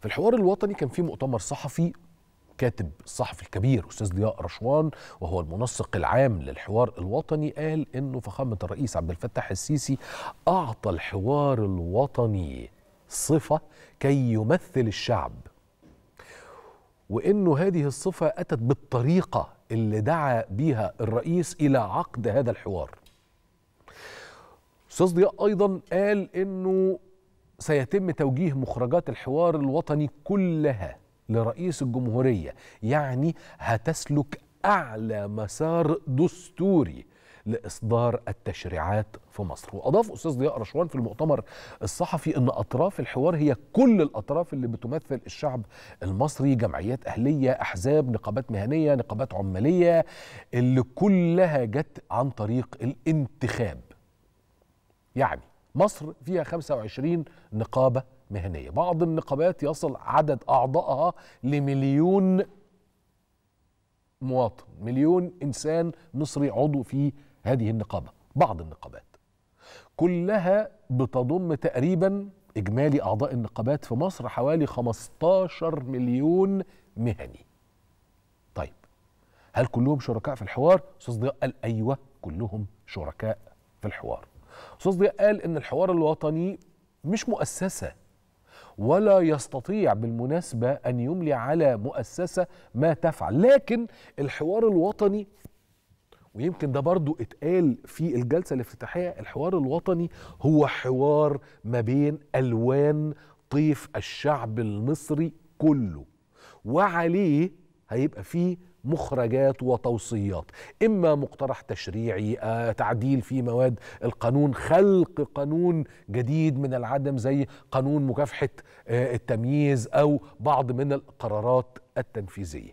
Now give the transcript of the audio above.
في الحوار الوطني كان في مؤتمر صحفي كاتب الصحفي الكبير استاذ ضياء رشوان وهو المنسق العام للحوار الوطني قال انه فخامه الرئيس عبد الفتاح السيسي اعطى الحوار الوطني صفه كي يمثل الشعب وانه هذه الصفه اتت بالطريقه اللي دعا بها الرئيس الى عقد هذا الحوار استاذ ضياء ايضا قال انه سيتم توجيه مخرجات الحوار الوطني كلها لرئيس الجمهورية يعني هتسلك أعلى مسار دستوري لإصدار التشريعات في مصر وأضاف أستاذ ضياء رشوان في المؤتمر الصحفي أن أطراف الحوار هي كل الأطراف اللي بتمثل الشعب المصري جمعيات أهلية أحزاب نقابات مهنية نقابات عمالية اللي كلها جت عن طريق الانتخاب يعني مصر فيها 25 نقابة مهنية بعض النقابات يصل عدد أعضائها لمليون مواطن مليون إنسان مصري عضو في هذه النقابة بعض النقابات كلها بتضم تقريبا إجمالي أعضاء النقابات في مصر حوالي 15 مليون مهني طيب هل كلهم شركاء في الحوار؟ أستاذ ضياء قال أيوه كلهم شركاء في الحوار استاذ ضياء قال ان الحوار الوطني مش مؤسسه ولا يستطيع بالمناسبه ان يملي على مؤسسه ما تفعل لكن الحوار الوطني ويمكن ده برضو اتقال في الجلسه الافتتاحيه الحوار الوطني هو حوار ما بين الوان طيف الشعب المصري كله وعليه هيبقى فيه مخرجات وتوصيات اما مقترح تشريعي آه، تعديل في مواد القانون خلق قانون جديد من العدم زي قانون مكافحه آه، التمييز او بعض من القرارات التنفيذيه